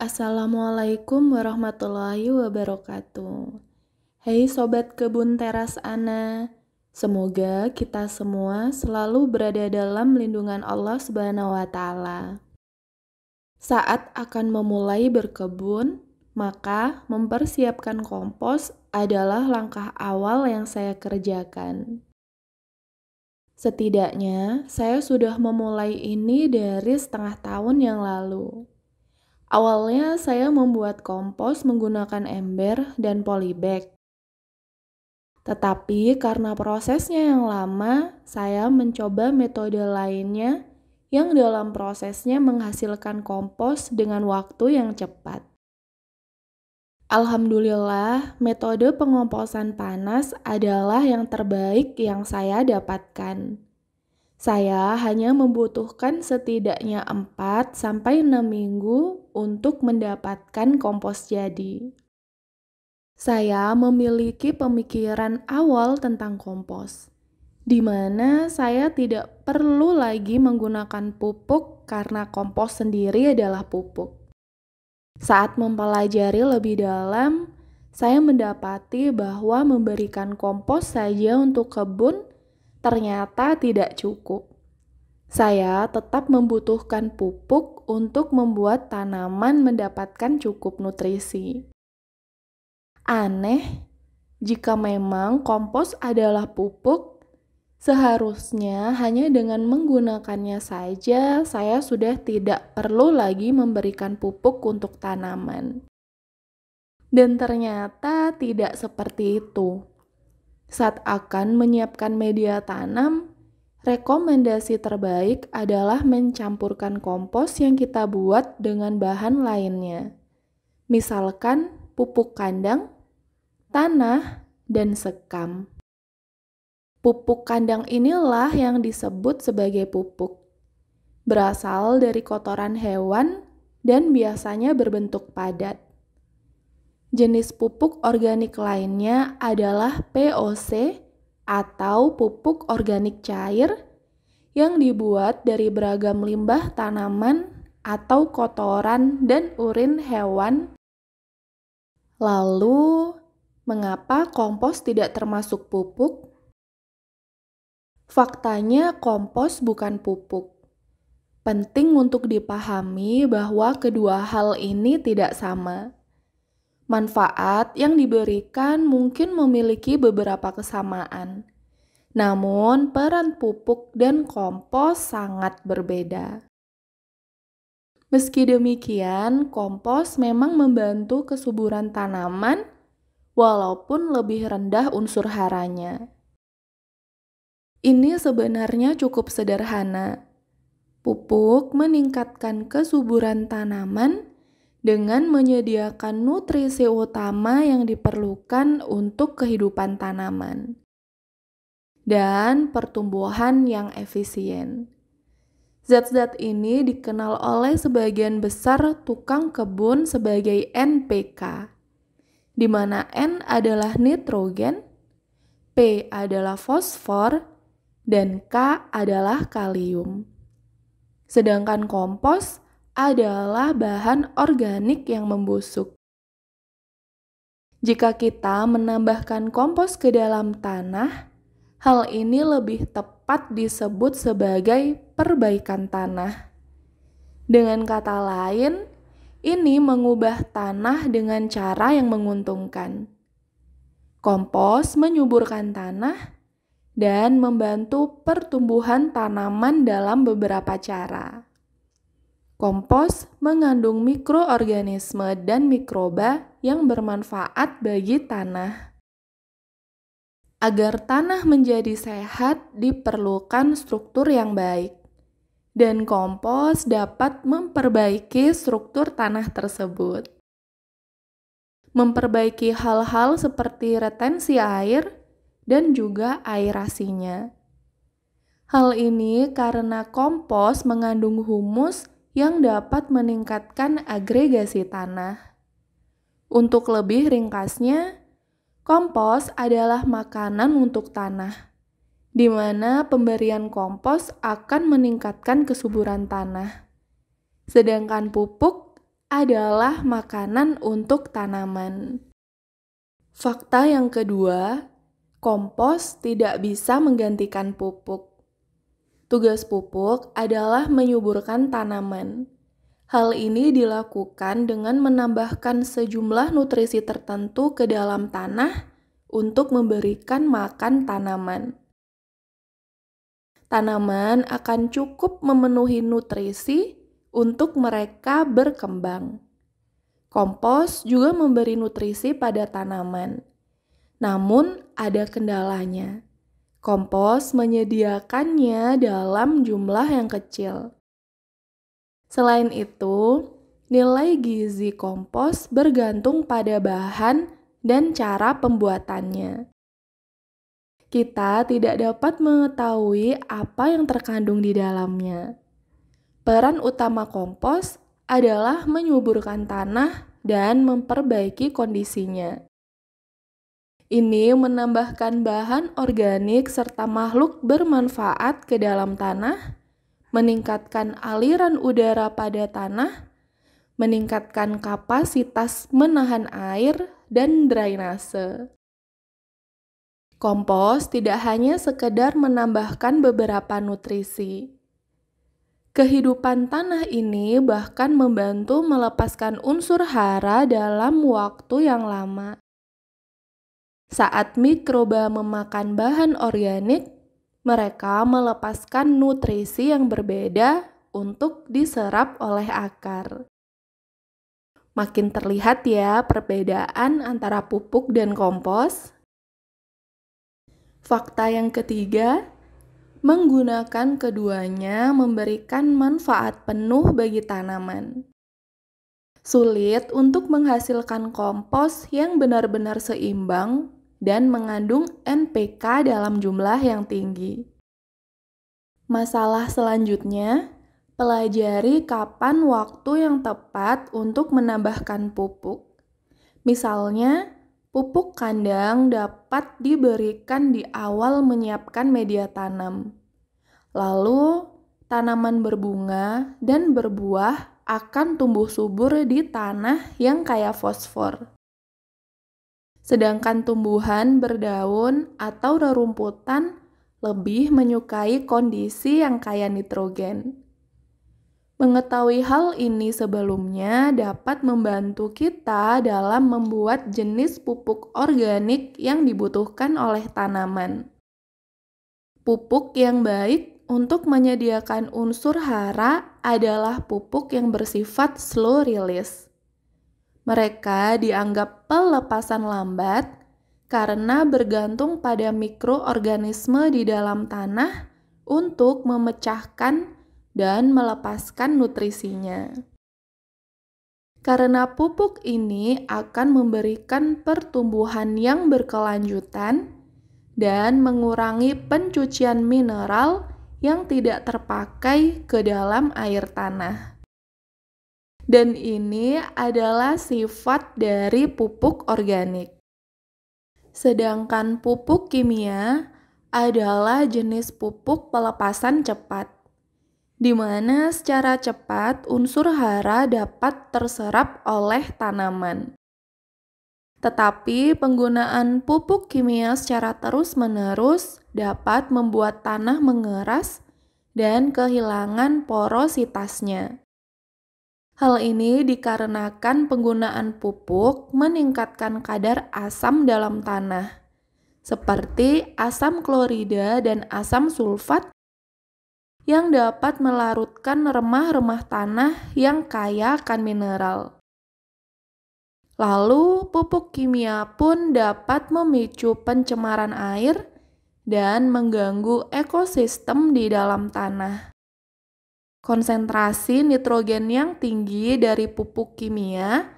Assalamualaikum warahmatullahi wabarakatuh. Hai hey sobat kebun teras Ana, semoga kita semua selalu berada dalam lindungan Allah Subhanahu wa taala. Saat akan memulai berkebun, maka mempersiapkan kompos adalah langkah awal yang saya kerjakan. Setidaknya, saya sudah memulai ini dari setengah tahun yang lalu. Awalnya saya membuat kompos menggunakan ember dan polybag. Tetapi karena prosesnya yang lama, saya mencoba metode lainnya yang dalam prosesnya menghasilkan kompos dengan waktu yang cepat. Alhamdulillah, metode pengomposan panas adalah yang terbaik yang saya dapatkan. Saya hanya membutuhkan setidaknya 4 sampai 6 minggu untuk mendapatkan kompos jadi. Saya memiliki pemikiran awal tentang kompos, di mana saya tidak perlu lagi menggunakan pupuk karena kompos sendiri adalah pupuk. Saat mempelajari lebih dalam, saya mendapati bahwa memberikan kompos saja untuk kebun ternyata tidak cukup. Saya tetap membutuhkan pupuk untuk membuat tanaman mendapatkan cukup nutrisi. Aneh, jika memang kompos adalah pupuk, seharusnya hanya dengan menggunakannya saja saya sudah tidak perlu lagi memberikan pupuk untuk tanaman. Dan ternyata tidak seperti itu. Saat akan menyiapkan media tanam, rekomendasi terbaik adalah mencampurkan kompos yang kita buat dengan bahan lainnya. Misalkan pupuk kandang, tanah, dan sekam. Pupuk kandang inilah yang disebut sebagai pupuk. Berasal dari kotoran hewan dan biasanya berbentuk padat. Jenis pupuk organik lainnya adalah POC atau pupuk organik cair yang dibuat dari beragam limbah tanaman atau kotoran dan urin hewan. Lalu, mengapa kompos tidak termasuk pupuk? Faktanya, kompos bukan pupuk. Penting untuk dipahami bahwa kedua hal ini tidak sama manfaat yang diberikan mungkin memiliki beberapa kesamaan. Namun, peran pupuk dan kompos sangat berbeda. Meski demikian, kompos memang membantu kesuburan tanaman walaupun lebih rendah unsur haranya. Ini sebenarnya cukup sederhana. Pupuk meningkatkan kesuburan tanaman dengan menyediakan nutrisi utama yang diperlukan untuk kehidupan tanaman dan pertumbuhan yang efisien. Zat-zat ini dikenal oleh sebagian besar tukang kebun sebagai NPK, di mana N adalah nitrogen, P adalah fosfor, dan K adalah kalium. Sedangkan kompos adalah bahan organik yang membusuk. Jika kita menambahkan kompos ke dalam tanah, hal ini lebih tepat disebut sebagai perbaikan tanah. Dengan kata lain, ini mengubah tanah dengan cara yang menguntungkan. Kompos menyuburkan tanah dan membantu pertumbuhan tanaman dalam beberapa cara. Kompos mengandung mikroorganisme dan mikroba yang bermanfaat bagi tanah. Agar tanah menjadi sehat, diperlukan struktur yang baik, dan kompos dapat memperbaiki struktur tanah tersebut. Memperbaiki hal-hal seperti retensi air dan juga aerasinya. Hal ini karena kompos mengandung humus yang dapat meningkatkan agregasi tanah. Untuk lebih ringkasnya, kompos adalah makanan untuk tanah, di mana pemberian kompos akan meningkatkan kesuburan tanah. Sedangkan pupuk adalah makanan untuk tanaman. Fakta yang kedua, kompos tidak bisa menggantikan pupuk. Tugas pupuk adalah menyuburkan tanaman. Hal ini dilakukan dengan menambahkan sejumlah nutrisi tertentu ke dalam tanah untuk memberikan makan tanaman. Tanaman akan cukup memenuhi nutrisi untuk mereka berkembang. Kompos juga memberi nutrisi pada tanaman, namun ada kendalanya Kompos menyediakannya dalam jumlah yang kecil. Selain itu, nilai gizi kompos bergantung pada bahan dan cara pembuatannya. Kita tidak dapat mengetahui apa yang terkandung di dalamnya. Peran utama kompos adalah menyuburkan tanah dan memperbaiki kondisinya. Ini menambahkan bahan organik serta makhluk bermanfaat ke dalam tanah, meningkatkan aliran udara pada tanah, meningkatkan kapasitas menahan air dan drainase. Kompos tidak hanya sekedar menambahkan beberapa nutrisi. Kehidupan tanah ini bahkan membantu melepaskan unsur hara dalam waktu yang lama. Saat mikroba memakan bahan organik, mereka melepaskan nutrisi yang berbeda untuk diserap oleh akar. Makin terlihat ya perbedaan antara pupuk dan kompos. Fakta yang ketiga, menggunakan keduanya memberikan manfaat penuh bagi tanaman. Sulit untuk menghasilkan kompos yang benar-benar seimbang dan mengandung NPK dalam jumlah yang tinggi. Masalah selanjutnya, pelajari kapan waktu yang tepat untuk menambahkan pupuk. Misalnya, pupuk kandang dapat diberikan di awal menyiapkan media tanam. Lalu, tanaman berbunga dan berbuah akan tumbuh subur di tanah yang kaya fosfor. Sedangkan tumbuhan berdaun atau rerumputan lebih menyukai kondisi yang kaya nitrogen. Mengetahui hal ini sebelumnya dapat membantu kita dalam membuat jenis pupuk organik yang dibutuhkan oleh tanaman. Pupuk yang baik untuk menyediakan unsur hara adalah pupuk yang bersifat slow release. Mereka dianggap pelepasan lambat karena bergantung pada mikroorganisme di dalam tanah untuk memecahkan dan melepaskan nutrisinya. Karena pupuk ini akan memberikan pertumbuhan yang berkelanjutan dan mengurangi pencucian mineral yang tidak terpakai ke dalam air tanah dan ini adalah sifat dari pupuk organik. Sedangkan pupuk kimia adalah jenis pupuk pelepasan cepat, di mana secara cepat unsur hara dapat terserap oleh tanaman. Tetapi penggunaan pupuk kimia secara terus-menerus dapat membuat tanah mengeras dan kehilangan porositasnya. Hal ini dikarenakan penggunaan pupuk meningkatkan kadar asam dalam tanah, seperti asam klorida dan asam sulfat yang dapat melarutkan remah-remah tanah yang kaya akan mineral. Lalu, pupuk kimia pun dapat memicu pencemaran air dan mengganggu ekosistem di dalam tanah konsentrasi nitrogen yang tinggi dari pupuk kimia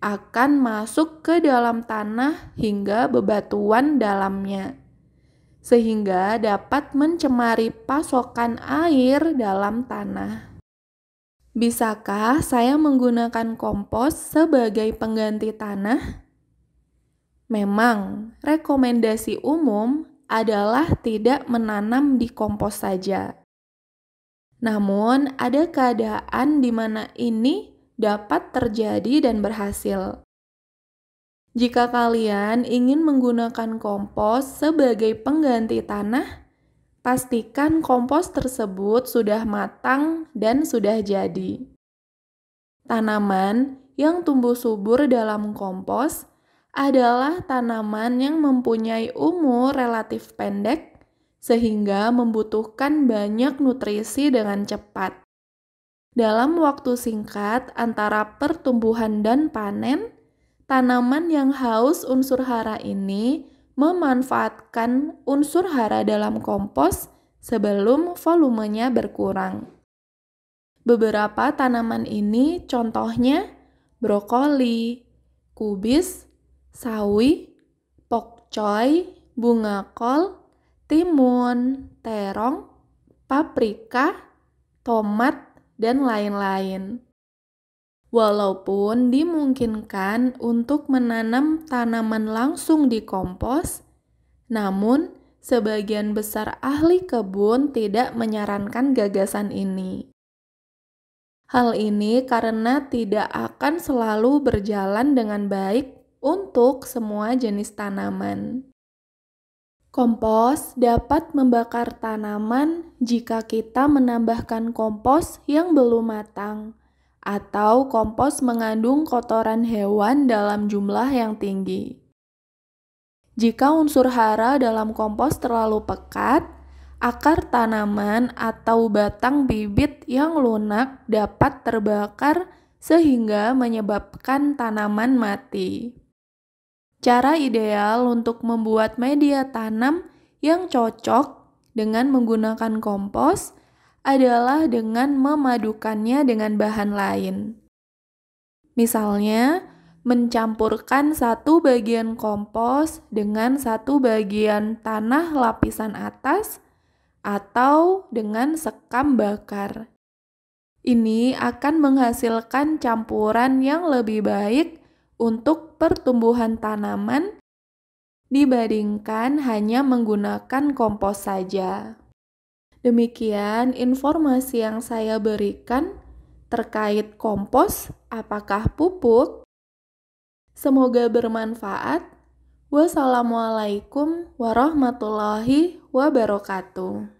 akan masuk ke dalam tanah hingga bebatuan dalamnya, sehingga dapat mencemari pasokan air dalam tanah. Bisakah saya menggunakan kompos sebagai pengganti tanah? Memang, rekomendasi umum adalah tidak menanam di kompos saja namun, ada keadaan di mana ini dapat terjadi dan berhasil. Jika kalian ingin menggunakan kompos sebagai pengganti tanah, pastikan kompos tersebut sudah matang dan sudah jadi. Tanaman yang tumbuh subur dalam kompos adalah tanaman yang mempunyai umur relatif pendek sehingga membutuhkan banyak nutrisi dengan cepat. Dalam waktu singkat antara pertumbuhan dan panen, tanaman yang haus unsur hara ini memanfaatkan unsur hara dalam kompos sebelum volumenya berkurang. Beberapa tanaman ini contohnya brokoli, kubis, sawi, pokcoy, bunga kol, timun, terong, paprika, tomat, dan lain-lain. Walaupun dimungkinkan untuk menanam tanaman langsung di kompos, namun sebagian besar ahli kebun tidak menyarankan gagasan ini. Hal ini karena tidak akan selalu berjalan dengan baik untuk semua jenis tanaman. Kompos dapat membakar tanaman jika kita menambahkan kompos yang belum matang atau kompos mengandung kotoran hewan dalam jumlah yang tinggi. Jika unsur hara dalam kompos terlalu pekat, akar tanaman atau batang bibit yang lunak dapat terbakar sehingga menyebabkan tanaman mati. Cara ideal untuk membuat media tanam yang cocok dengan menggunakan kompos adalah dengan memadukannya dengan bahan lain. Misalnya, mencampurkan satu bagian kompos dengan satu bagian tanah lapisan atas atau dengan sekam bakar. Ini akan menghasilkan campuran yang lebih baik untuk pertumbuhan tanaman dibandingkan hanya menggunakan kompos saja. Demikian informasi yang saya berikan terkait kompos, apakah pupuk. Semoga bermanfaat. Wassalamualaikum warahmatullahi wabarakatuh.